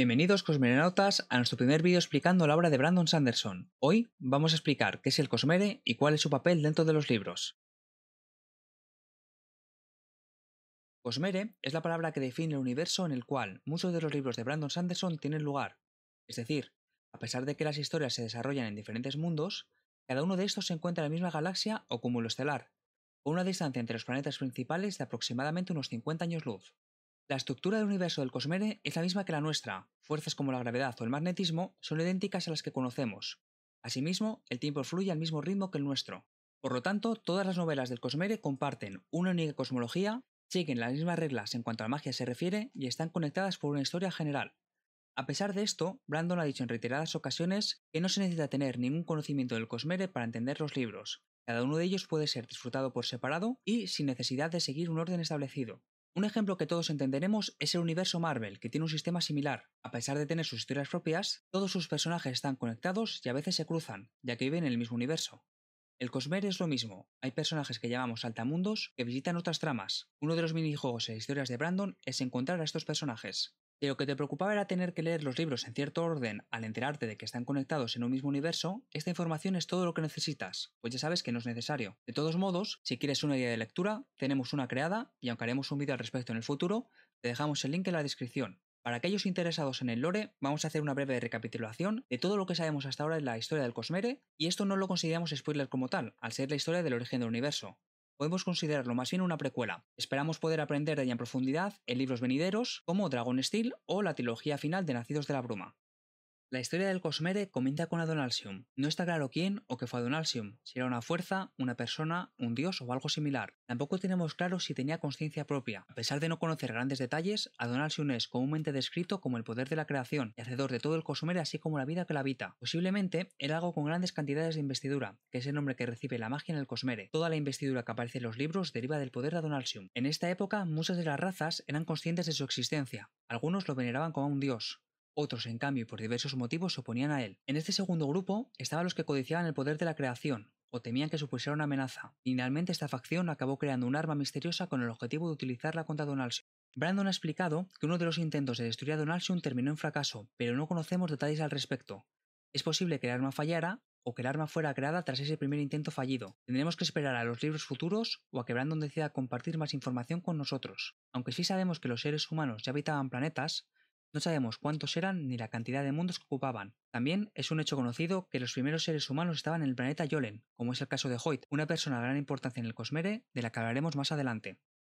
Bienvenidos cosmerenautas, a nuestro primer vídeo explicando la obra de Brandon Sanderson. Hoy vamos a explicar qué es el cosmere y cuál es su papel dentro de los libros. Cosmere es la palabra que define el universo en el cual muchos de los libros de Brandon Sanderson tienen lugar. Es decir, a pesar de que las historias se desarrollan en diferentes mundos, cada uno de estos se encuentra en la misma galaxia o cúmulo estelar, con una distancia entre los planetas principales de aproximadamente unos 50 años luz. La estructura del universo del Cosmere es la misma que la nuestra. Fuerzas como la gravedad o el magnetismo son idénticas a las que conocemos. Asimismo, el tiempo fluye al mismo ritmo que el nuestro. Por lo tanto, todas las novelas del Cosmere comparten una única cosmología, siguen las mismas reglas en cuanto a la magia se refiere y están conectadas por una historia general. A pesar de esto, Brandon ha dicho en reiteradas ocasiones que no se necesita tener ningún conocimiento del Cosmere para entender los libros. Cada uno de ellos puede ser disfrutado por separado y sin necesidad de seguir un orden establecido. Un ejemplo que todos entenderemos es el universo Marvel, que tiene un sistema similar. A pesar de tener sus historias propias, todos sus personajes están conectados y a veces se cruzan, ya que viven en el mismo universo. El Cosmere es lo mismo, hay personajes que llamamos altamundos que visitan otras tramas. Uno de los minijuegos e historias de Brandon es encontrar a estos personajes. Y lo que te preocupaba era tener que leer los libros en cierto orden al enterarte de que están conectados en un mismo universo, esta información es todo lo que necesitas, pues ya sabes que no es necesario. De todos modos, si quieres una idea de lectura, tenemos una creada y aunque haremos un vídeo al respecto en el futuro, te dejamos el link en la descripción. Para aquellos interesados en el lore, vamos a hacer una breve recapitulación de todo lo que sabemos hasta ahora de la historia del Cosmere, y esto no lo consideramos spoiler como tal, al ser la historia del origen del universo, podemos considerarlo más bien una precuela. Esperamos poder aprender de ella en profundidad en libros venideros como Dragon Steel o la trilogía final de Nacidos de la Bruma. La historia del Cosmere comienza con Adonalsium. No está claro quién o qué fue Adonalsium, si era una fuerza, una persona, un dios o algo similar. Tampoco tenemos claro si tenía conciencia propia. A pesar de no conocer grandes detalles, Adonalsium es comúnmente descrito como el poder de la creación y hacedor de todo el Cosmere así como la vida que la habita. Posiblemente era algo con grandes cantidades de investidura, que es el nombre que recibe la magia en el Cosmere. Toda la investidura que aparece en los libros deriva del poder de Adonalsium. En esta época, muchas de las razas eran conscientes de su existencia. Algunos lo veneraban como un dios, otros, en cambio, y por diversos motivos, se oponían a él. En este segundo grupo estaban los que codiciaban el poder de la creación, o temían que supusiera una amenaza. Finalmente, esta facción acabó creando un arma misteriosa con el objetivo de utilizarla contra Donaldson. Brandon ha explicado que uno de los intentos de destruir a Donaldson terminó en fracaso, pero no conocemos detalles al respecto. Es posible que el arma fallara o que el arma fuera creada tras ese primer intento fallido. Tendremos que esperar a los libros futuros o a que Brandon decida compartir más información con nosotros. Aunque sí sabemos que los seres humanos ya habitaban planetas, no sabemos cuántos eran ni la cantidad de mundos que ocupaban. También es un hecho conocido que los primeros seres humanos estaban en el planeta Yolen, como es el caso de Hoyt, una persona de gran importancia en el Cosmere, de la que hablaremos más adelante.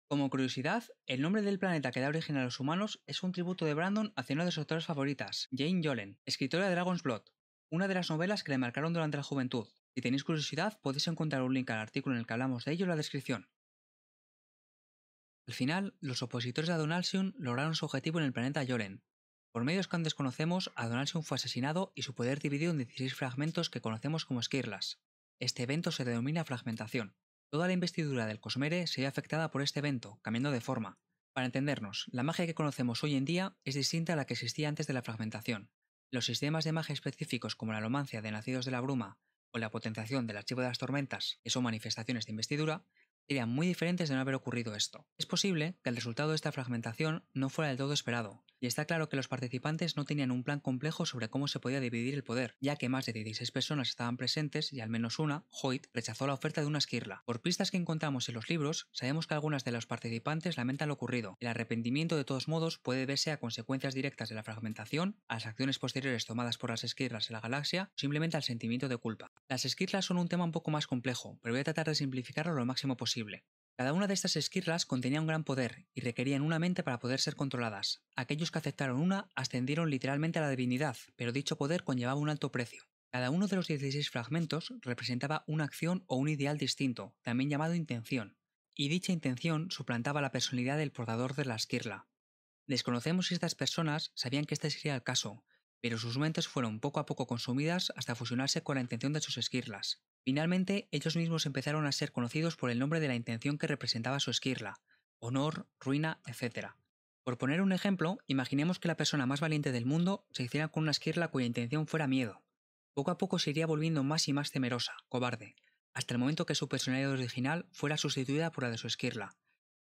Como curiosidad, el nombre del planeta que da origen a los humanos es un tributo de Brandon hacia una de sus autoras favoritas, Jane Yolen, escritora de Dragon's Blood, una de las novelas que le marcaron durante la juventud. Si tenéis curiosidad, podéis encontrar un link al artículo en el que hablamos de ello en la descripción. Al final, los opositores de Adonalsium lograron su objetivo en el planeta Yoren. Por medios que aún desconocemos, Adonalsion fue asesinado y su poder dividido en 16 fragmentos que conocemos como esquirlas. Este evento se denomina fragmentación. Toda la investidura del Cosmere se ve afectada por este evento, cambiando de forma. Para entendernos, la magia que conocemos hoy en día es distinta a la que existía antes de la fragmentación. Los sistemas de magia específicos como la lomancia de Nacidos de la Bruma o la potenciación del Archivo de las Tormentas, que son manifestaciones de investidura, serían muy diferentes de no haber ocurrido esto. Es posible que el resultado de esta fragmentación no fuera del todo esperado, y está claro que los participantes no tenían un plan complejo sobre cómo se podía dividir el poder, ya que más de 16 personas estaban presentes y al menos una, Hoyt, rechazó la oferta de una esquirla. Por pistas que encontramos en los libros, sabemos que algunas de las participantes lamentan lo ocurrido. El arrepentimiento de todos modos puede verse a consecuencias directas de la fragmentación, a las acciones posteriores tomadas por las esquirlas en la galaxia, o simplemente al sentimiento de culpa. Las esquirlas son un tema un poco más complejo, pero voy a tratar de simplificarlo lo máximo posible. Cada una de estas esquirlas contenía un gran poder y requerían una mente para poder ser controladas. Aquellos que aceptaron una ascendieron literalmente a la divinidad, pero dicho poder conllevaba un alto precio. Cada uno de los 16 fragmentos representaba una acción o un ideal distinto, también llamado intención, y dicha intención suplantaba la personalidad del portador de la esquirla. Desconocemos si estas personas sabían que este sería el caso, pero sus mentes fueron poco a poco consumidas hasta fusionarse con la intención de sus esquirlas. Finalmente, ellos mismos empezaron a ser conocidos por el nombre de la intención que representaba su esquirla, honor, ruina, etc. Por poner un ejemplo, imaginemos que la persona más valiente del mundo se hiciera con una esquirla cuya intención fuera miedo. Poco a poco se iría volviendo más y más temerosa, cobarde, hasta el momento que su personalidad original fuera sustituida por la de su esquirla.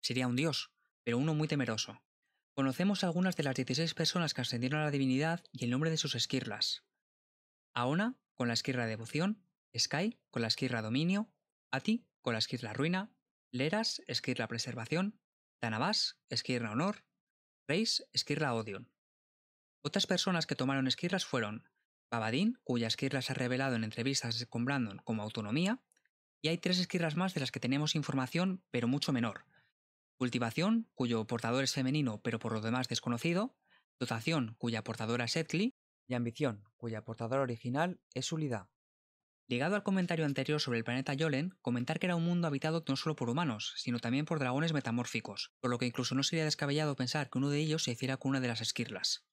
Sería un dios, pero uno muy temeroso. Conocemos algunas de las 16 personas que ascendieron a la divinidad y el nombre de sus esquirlas. Aona, con la esquirla devoción, Sky, con la esquirla dominio, Ati, con la esquirla ruina, Leras, esquirla preservación, Tanabás, esquirla honor, Reis, esquirla odion. Otras personas que tomaron esquirlas fueron Babadín, cuya esquirla se ha revelado en entrevistas con Brandon como autonomía, y hay tres esquirlas más de las que tenemos información, pero mucho menor, Cultivación, cuyo portador es femenino pero por lo demás desconocido. Dotación, cuya portadora es Etli. Y Ambición, cuya portadora original es Ulida. Ligado al comentario anterior sobre el planeta Yolen, comentar que era un mundo habitado no solo por humanos, sino también por dragones metamórficos, por lo que incluso no sería descabellado pensar que uno de ellos se hiciera con una de las esquirlas.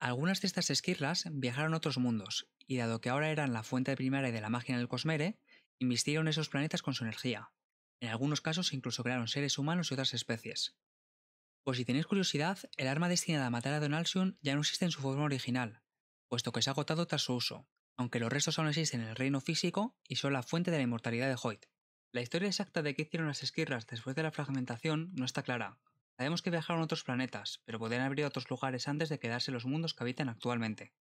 Algunas de estas esquirlas viajaron a otros mundos, y dado que ahora eran la fuente primaria de la magia en el Cosmere, invistieron esos planetas con su energía, en algunos casos incluso crearon seres humanos y otras especies. Pues si tenéis curiosidad, el arma destinada a matar a Don ya no existe en su forma original, puesto que se ha agotado tras su uso, aunque los restos aún existen en el reino físico y son la fuente de la inmortalidad de Hoyt. La historia exacta de qué hicieron las esquirras después de la fragmentación no está clara. Sabemos que viajaron a otros planetas, pero podrían abrir a otros lugares antes de quedarse los mundos que habitan actualmente.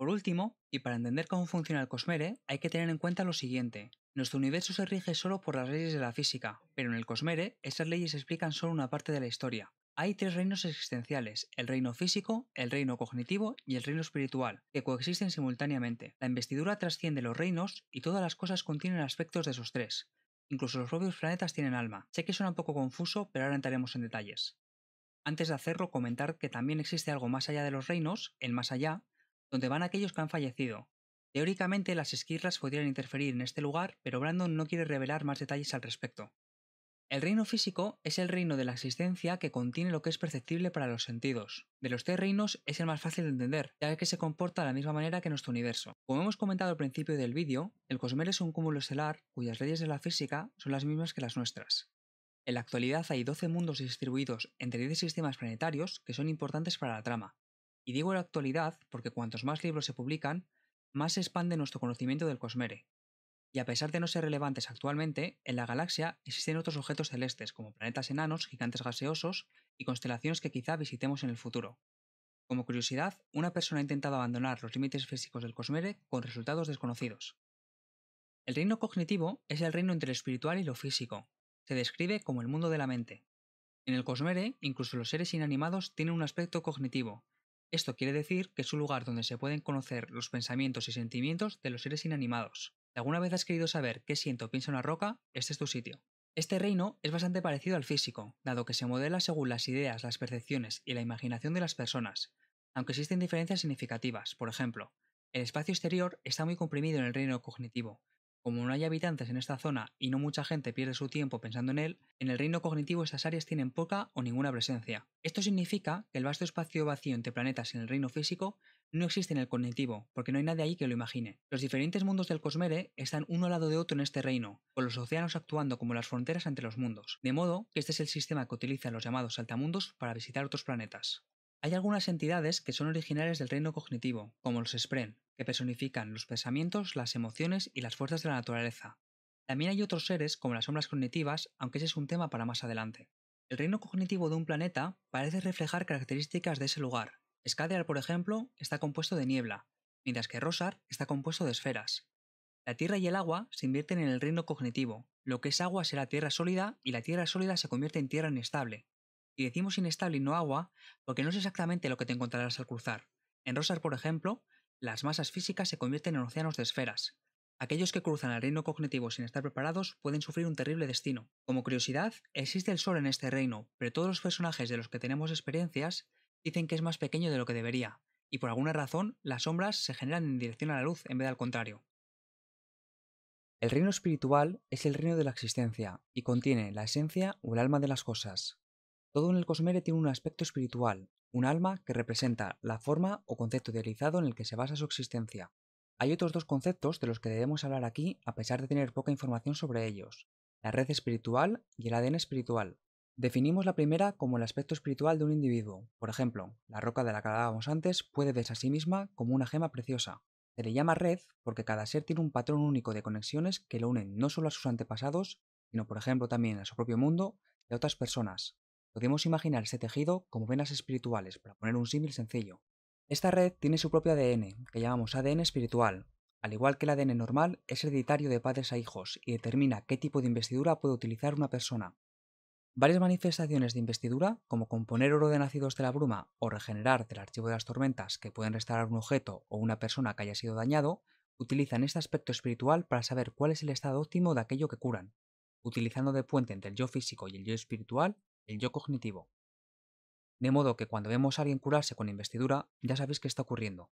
Por último, y para entender cómo funciona el Cosmere, hay que tener en cuenta lo siguiente. Nuestro universo se rige solo por las leyes de la física, pero en el Cosmere esas leyes explican solo una parte de la historia. Hay tres reinos existenciales, el reino físico, el reino cognitivo y el reino espiritual, que coexisten simultáneamente. La investidura trasciende los reinos y todas las cosas contienen aspectos de esos tres. Incluso los propios planetas tienen alma. Sé que suena un poco confuso, pero ahora entraremos en detalles. Antes de hacerlo, comentar que también existe algo más allá de los reinos, el más allá, donde van aquellos que han fallecido. Teóricamente las esquirlas podrían interferir en este lugar, pero Brandon no quiere revelar más detalles al respecto. El reino físico es el reino de la existencia que contiene lo que es perceptible para los sentidos. De los tres reinos es el más fácil de entender, ya que se comporta de la misma manera que nuestro universo. Como hemos comentado al principio del vídeo, el cosmos es un cúmulo estelar cuyas leyes de la física son las mismas que las nuestras. En la actualidad hay 12 mundos distribuidos entre 10 sistemas planetarios que son importantes para la trama, y digo la actualidad porque cuantos más libros se publican, más se expande nuestro conocimiento del cosmere. Y a pesar de no ser relevantes actualmente, en la galaxia existen otros objetos celestes como planetas enanos, gigantes gaseosos y constelaciones que quizá visitemos en el futuro. Como curiosidad, una persona ha intentado abandonar los límites físicos del cosmere con resultados desconocidos. El reino cognitivo es el reino entre lo espiritual y lo físico. Se describe como el mundo de la mente. En el cosmere, incluso los seres inanimados tienen un aspecto cognitivo, esto quiere decir que es un lugar donde se pueden conocer los pensamientos y sentimientos de los seres inanimados. Si alguna vez has querido saber qué siento o piensa una roca, este es tu sitio. Este reino es bastante parecido al físico, dado que se modela según las ideas, las percepciones y la imaginación de las personas, aunque existen diferencias significativas. Por ejemplo, el espacio exterior está muy comprimido en el reino cognitivo, como no hay habitantes en esta zona y no mucha gente pierde su tiempo pensando en él, en el reino cognitivo estas áreas tienen poca o ninguna presencia. Esto significa que el vasto espacio vacío entre planetas en el reino físico no existe en el cognitivo, porque no hay nadie ahí que lo imagine. Los diferentes mundos del Cosmere están uno al lado de otro en este reino, con los océanos actuando como las fronteras entre los mundos, de modo que este es el sistema que utilizan los llamados altamundos para visitar otros planetas. Hay algunas entidades que son originarias del reino cognitivo, como los Spren, que personifican los pensamientos, las emociones y las fuerzas de la naturaleza. También hay otros seres como las sombras cognitivas, aunque ese es un tema para más adelante. El reino cognitivo de un planeta parece reflejar características de ese lugar. Skadiar, por ejemplo, está compuesto de niebla, mientras que Rosar está compuesto de esferas. La tierra y el agua se invierten en el reino cognitivo. Lo que es agua será tierra sólida y la tierra sólida se convierte en tierra inestable. Y decimos inestable y no agua porque no es exactamente lo que te encontrarás al cruzar. En Rosar, por ejemplo, las masas físicas se convierten en océanos de esferas. Aquellos que cruzan el reino cognitivo sin estar preparados pueden sufrir un terrible destino. Como curiosidad, existe el Sol en este reino, pero todos los personajes de los que tenemos experiencias dicen que es más pequeño de lo que debería, y por alguna razón las sombras se generan en dirección a la luz en vez del al contrario. El reino espiritual es el reino de la existencia y contiene la esencia o el alma de las cosas. Todo en el cosmere tiene un aspecto espiritual, un alma que representa la forma o concepto idealizado en el que se basa su existencia. Hay otros dos conceptos de los que debemos hablar aquí a pesar de tener poca información sobre ellos, la red espiritual y el ADN espiritual. Definimos la primera como el aspecto espiritual de un individuo. Por ejemplo, la roca de la que hablábamos antes puede verse a sí misma como una gema preciosa. Se le llama red porque cada ser tiene un patrón único de conexiones que lo unen no solo a sus antepasados, sino por ejemplo también a su propio mundo y a otras personas. Podemos imaginar ese tejido como venas espirituales, para poner un símil sencillo. Esta red tiene su propio ADN, que llamamos ADN espiritual. Al igual que el ADN normal, es hereditario de padres a hijos y determina qué tipo de investidura puede utilizar una persona. Varias manifestaciones de investidura, como componer oro de nacidos de la bruma o regenerar del archivo de las tormentas que pueden restaurar un objeto o una persona que haya sido dañado, utilizan este aspecto espiritual para saber cuál es el estado óptimo de aquello que curan, utilizando de puente entre el yo físico y el yo espiritual el yo cognitivo. De modo que cuando vemos a alguien curarse con investidura, ya sabéis qué está ocurriendo.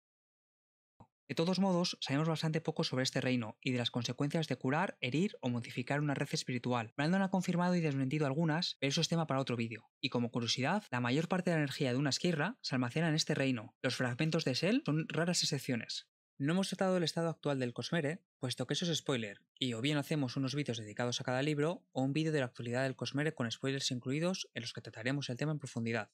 De todos modos, sabemos bastante poco sobre este reino y de las consecuencias de curar, herir o modificar una red espiritual. Brandon ha confirmado y desmentido algunas, pero eso es tema para otro vídeo. Y como curiosidad, la mayor parte de la energía de una esquirra se almacena en este reino. Los fragmentos de Shell son raras excepciones. No hemos tratado el estado actual del Cosmere, puesto que eso es spoiler, y o bien hacemos unos vídeos dedicados a cada libro, o un vídeo de la actualidad del Cosmere con spoilers incluidos en los que trataremos el tema en profundidad.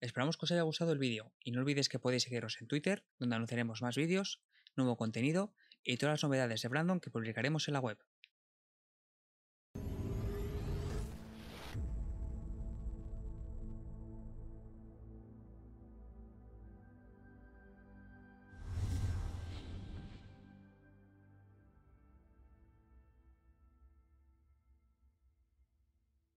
Esperamos que os haya gustado el vídeo, y no olvidéis que podéis seguirnos en Twitter, donde anunciaremos más vídeos, nuevo contenido y todas las novedades de Brandon que publicaremos en la web.